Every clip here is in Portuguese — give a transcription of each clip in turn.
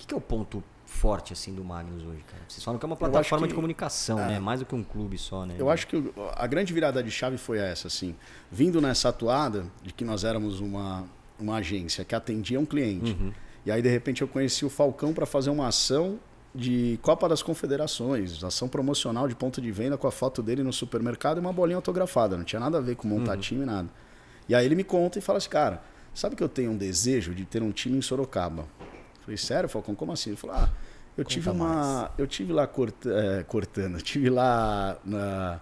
que, que é o ponto forte assim do Magnus hoje, cara? Vocês falam que é uma plataforma que, de comunicação, é, né? Mais do que um clube só, né? Eu acho que a grande virada de chave foi essa, assim. Vindo nessa atuada de que nós éramos uma, uma agência que atendia um cliente. Uhum. E aí, de repente, eu conheci o Falcão para fazer uma ação de Copa das Confederações, ação promocional de ponto de venda com a foto dele no supermercado e uma bolinha autografada. Não tinha nada a ver com montar uhum. time, nada. E aí ele me conta e fala assim, cara, sabe que eu tenho um desejo de ter um time em Sorocaba? Falei, sério, Falcão, como assim? Ele falou, ah, eu Conta tive uma. Mais. Eu tive lá é, cortando, eu tive lá na,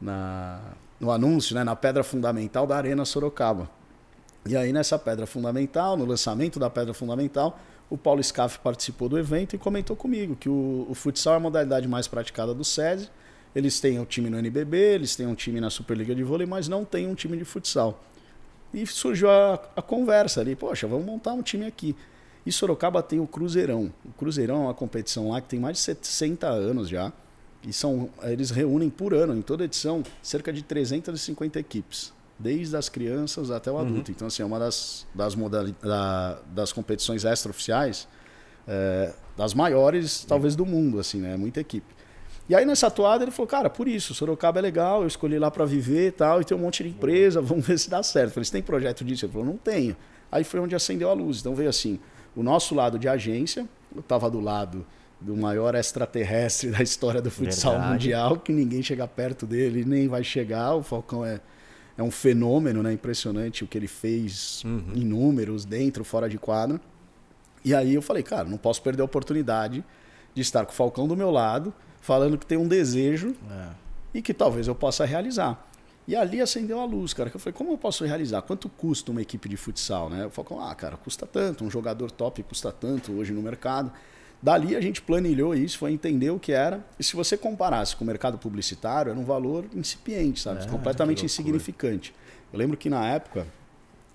na, no anúncio, né, na pedra fundamental da Arena Sorocaba. E aí, nessa pedra fundamental, no lançamento da pedra fundamental, o Paulo Scaff participou do evento e comentou comigo que o, o futsal é a modalidade mais praticada do SESI. Eles têm um time no NBB, eles têm um time na Superliga de Vôlei, mas não tem um time de futsal. E surgiu a, a conversa ali, poxa, vamos montar um time aqui. E Sorocaba tem o Cruzeirão. O Cruzeirão é uma competição lá que tem mais de 60 anos já. E são, eles reúnem por ano, em toda edição, cerca de 350 equipes. Desde as crianças até o uhum. adulto. Uhum. Então, assim, é uma das, das, da, das competições extraoficiais é, das maiores, talvez, do mundo, assim, né? É muita equipe. E aí nessa toada ele falou, cara, por isso, Sorocaba é legal, eu escolhi lá para viver e tal, e tem um monte de empresa, vamos ver se dá certo. Eu falei, você tem projeto disso? Ele falou, não tenho. Aí foi onde acendeu a luz. Então veio assim, o nosso lado de agência, eu estava do lado do maior extraterrestre da história do futsal Verdade. mundial, que ninguém chega perto dele, nem vai chegar. O Falcão é, é um fenômeno, né? Impressionante o que ele fez uhum. em números, dentro, fora de quadra. E aí eu falei, cara, não posso perder a oportunidade de estar com o Falcão do meu lado, falando que tem um desejo é. e que talvez eu possa realizar. E ali acendeu a luz, cara, que eu falei, como eu posso realizar? Quanto custa uma equipe de futsal, né? Eu falo, ah, cara, custa tanto, um jogador top custa tanto hoje no mercado. Dali a gente planilhou isso, foi entender o que era. E se você comparasse com o mercado publicitário, era um valor incipiente, sabe? É, completamente insignificante. Eu lembro que na época,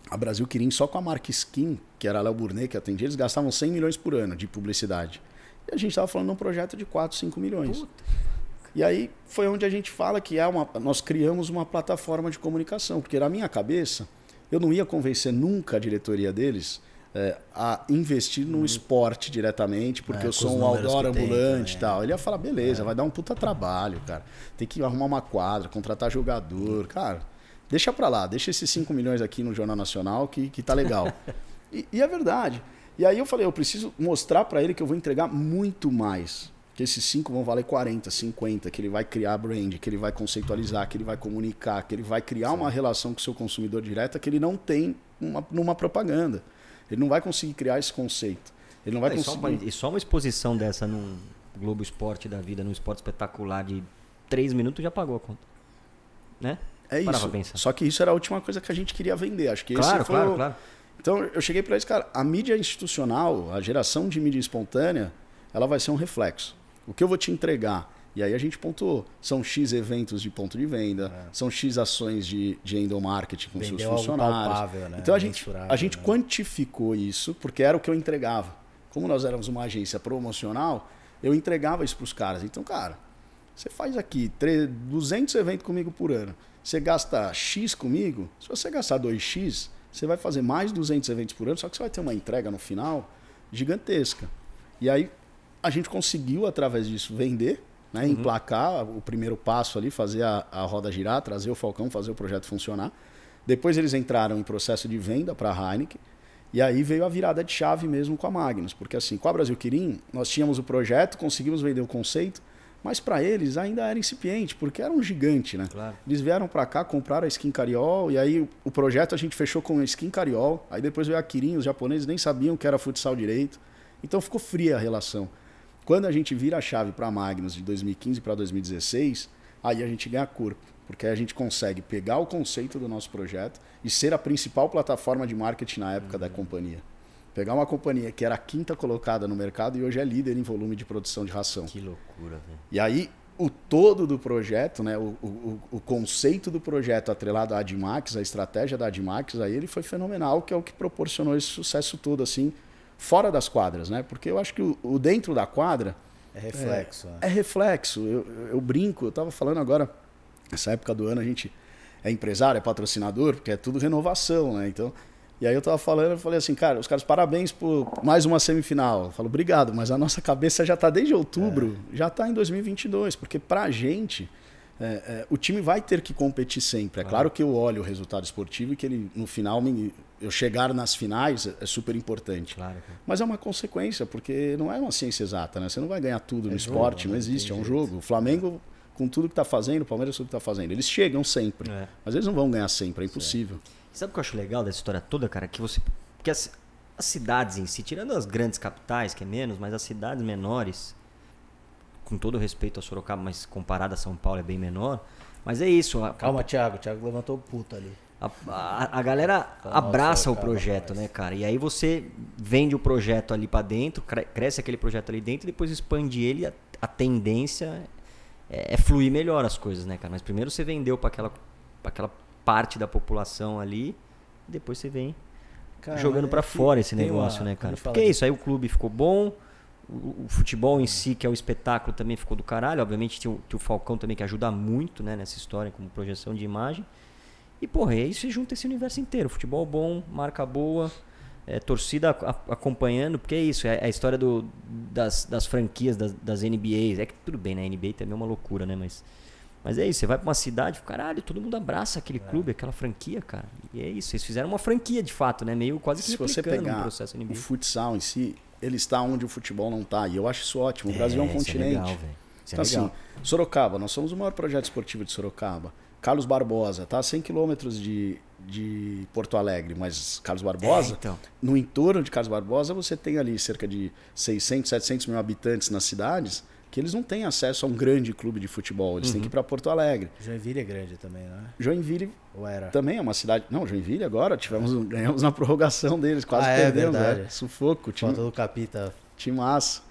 a Brasil Quirim, só com a marca Skin, que era a Léo Burnet que atendia, eles gastavam 100 milhões por ano de publicidade. E a gente estava falando de um projeto de 4, 5 milhões. Puta. E aí foi onde a gente fala que é uma, nós criamos uma plataforma de comunicação, porque na minha cabeça eu não ia convencer nunca a diretoria deles é, a investir no esporte diretamente, porque é, eu sou um outdoor ambulante é. e tal. Ele ia falar, beleza, é. vai dar um puta trabalho, cara. Tem que arrumar uma quadra, contratar jogador, cara. Deixa pra lá, deixa esses 5 milhões aqui no Jornal Nacional que, que tá legal. e, e é verdade. E aí eu falei, eu preciso mostrar para ele que eu vou entregar muito mais. Que esses 5 vão valer 40, 50, que ele vai criar brand, que ele vai conceitualizar, que ele vai comunicar, que ele vai criar Sim. uma relação com o seu consumidor direta que ele não tem uma, numa propaganda. Ele não vai conseguir criar esse conceito. Ele não vai é, conseguir. Só uma, e só uma exposição dessa num Globo Esporte da vida, num esporte espetacular de 3 minutos já pagou a conta. Né? É Parava isso. Só que isso era a última coisa que a gente queria vender. Acho que claro, esse foi claro, o... claro. Então eu cheguei para isso, cara, a mídia institucional, a geração de mídia espontânea, ela vai ser um reflexo. O que eu vou te entregar? E aí a gente pontuou. São X eventos de ponto de venda, é. são X ações de, de endomarketing com Vendeu seus funcionários. Palpável, né? Então a gente, a gente né? quantificou isso, porque era o que eu entregava. Como nós éramos uma agência promocional, eu entregava isso para os caras. Então, cara, você faz aqui 200 eventos comigo por ano, você gasta X comigo, se você gastar 2X, você vai fazer mais 200 eventos por ano, só que você vai ter uma entrega no final gigantesca. E aí, a gente conseguiu, através disso, vender, né? Uhum. emplacar o primeiro passo ali, fazer a, a roda girar, trazer o Falcão, fazer o projeto funcionar. Depois eles entraram em processo de venda para a Heineken. E aí veio a virada de chave mesmo com a Magnus, porque assim, com a Brasil Quirim, nós tínhamos o projeto, conseguimos vender o conceito, mas para eles ainda era incipiente, porque era um gigante, né? Claro. Eles vieram para cá, comprar a Skin Cariol, e aí o projeto a gente fechou com a Skin Cariol, aí depois veio a Quirim, os japoneses nem sabiam que era futsal direito, então ficou fria a relação. Quando a gente vira a chave para Magnus de 2015 para 2016, aí a gente ganha corpo, porque a gente consegue pegar o conceito do nosso projeto e ser a principal plataforma de marketing na época uhum. da companhia. Pegar uma companhia que era a quinta colocada no mercado e hoje é líder em volume de produção de ração. Que loucura, velho. E aí, o todo do projeto, né, o, o, o, conceito do projeto atrelado à Admax, a estratégia da Admax, aí ele foi fenomenal, que é o que proporcionou esse sucesso todo, assim, fora das quadras, né? Porque eu acho que o, o dentro da quadra. É reflexo. É, né? é reflexo. Eu, eu, brinco, eu estava falando agora, nessa época do ano a gente é empresário, é patrocinador, porque é tudo renovação, né? Então. E aí eu estava falando, eu falei assim, cara, os caras, parabéns por mais uma semifinal. Eu falo, obrigado, mas a nossa cabeça já está desde outubro, é. já está em 2022, porque para a gente, é, é, o time vai ter que competir sempre. É claro que eu olho o resultado esportivo e que ele, no final, me, eu chegar nas finais é super importante. Claro, Mas é uma consequência, porque não é uma ciência exata, né? Você não vai ganhar tudo é no jogo, esporte, não, né? existe, é um jeito. jogo. O Flamengo, com tudo que está fazendo, o Palmeiras com tudo que está fazendo, eles chegam sempre. É. Mas eles não vão ganhar sempre, é impossível. Certo. Sabe o que eu acho legal dessa história toda, cara? Que você. Porque as, as cidades em si, tirando as grandes capitais, que é menos, mas as cidades menores, com todo respeito a Sorocaba, mas comparada a São Paulo é bem menor. Mas é isso. A... Calma, Thiago. Thiago levantou o puto ali. A, a, a galera Nossa, abraça o projeto, né, cara? E aí você vende o projeto ali para dentro, cresce aquele projeto ali dentro, depois expande ele, a, a tendência é, é, fluir melhor as coisas, né, cara? Mas primeiro você vendeu para aquela, pra aquela parte da população ali, depois você vem cara, jogando é para fora esse negócio, uma... né, cara? Porque é isso, aí o clube ficou bom, o, futebol em si, que é o espetáculo, também ficou do caralho. Obviamente tem o, tem o Falcão também que ajuda muito, né, nessa história, como projeção de imagem. E, porra, aí você junta esse universo inteiro. Futebol bom, marca boa, é, torcida a, a, acompanhando, porque é isso, é, é, a história do, das, das franquias, das, das NBAs. É que tudo bem, né? NBA também é uma loucura, né? Mas, mas é isso, você vai pra uma cidade, caralho, todo mundo abraça aquele é. clube, aquela franquia, cara. E é isso, eles fizeram uma franquia de fato, né? Meio quase que Se você pegar no processo NBA. o futsal em si, ele está onde o futebol não está. E eu acho isso ótimo. O Brasil é um continente. É, é legal, então, assim, Sorocaba, nós somos o maior projeto esportivo de Sorocaba. Carlos Barbosa, tá? 100 quilômetros de, de Porto Alegre, mas Carlos Barbosa, é, então. no entorno de Carlos Barbosa, você tem ali cerca de 600, 700 mil habitantes nas cidades que eles não têm acesso a um grande clube de futebol. Eles uhum. têm que ir para Porto Alegre. Joinville é grande também, não é? Joinville Ou era? também é uma cidade. Não, Joinville agora tivemos ganhamos na prorrogação deles, quase ah, é perdemos. É, é, Sufoco. Time... Falta do Capita. Timaço.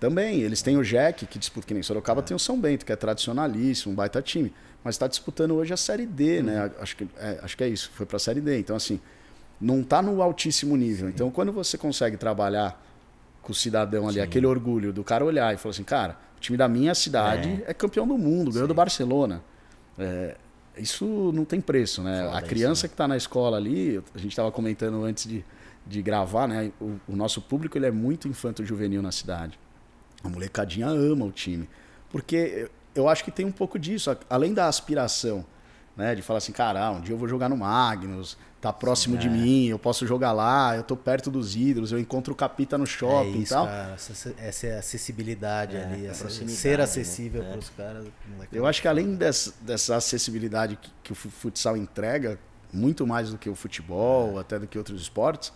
Também, eles têm o Jack, que disputa, que nem Sorocaba é. tem o São Bento, que é tradicionalíssimo, um baita time. Mas está disputando hoje a Série D, né? uhum. né? Acho que, é, acho que é isso, foi para a Série D. Então, assim, não está no altíssimo nível. Sim. Então, quando você consegue trabalhar com o cidadão ali, Sim. aquele orgulho do cara olhar e falar assim, cara, o time da minha cidade é, é campeão do mundo, ganhou do Barcelona. É, isso não tem preço, né? Foda a criança isso, né? que está na escola ali, a gente estava comentando antes de, de gravar, né? O, o nosso público ele é muito infanto-juvenil na cidade. A molecadinha ama o time. Porque eu acho que tem um pouco disso, além da aspiração, né? De falar assim, cara, ah, um dia eu vou jogar no Magnus, tá próximo Sim, de é. mim, eu posso jogar lá, eu tô perto dos ídolos, eu encontro o Capita no é shopping é isso, e tal. Cara, essa, essa é acessibilidade é, ali, essa, ser né? acessível né? para os caras. Eu acho que além dessa, dessa acessibilidade que, que, o futsal entrega, muito mais do que o futebol, até do que outros esportes,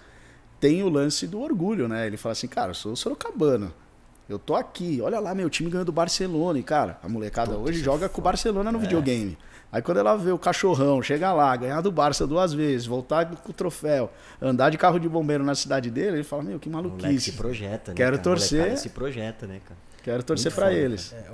tem o lance do orgulho, né? Ele fala assim, cara, eu sou sorocabano. Eu tô aqui, olha lá, meu time ganhou do Barcelona. E, cara, a molecada Puta hoje joga foda. com o Barcelona no é. videogame. Aí quando ela vê o cachorrão chegar lá, ganhar do Barça duas vezes, voltar com o troféu, andar de carro de bombeiro na cidade dele, ele fala, meu, que maluquice. Moleque se projeta, né, Quero cara? torcer. Se projeta, né, cara? Quero torcer para eles. É,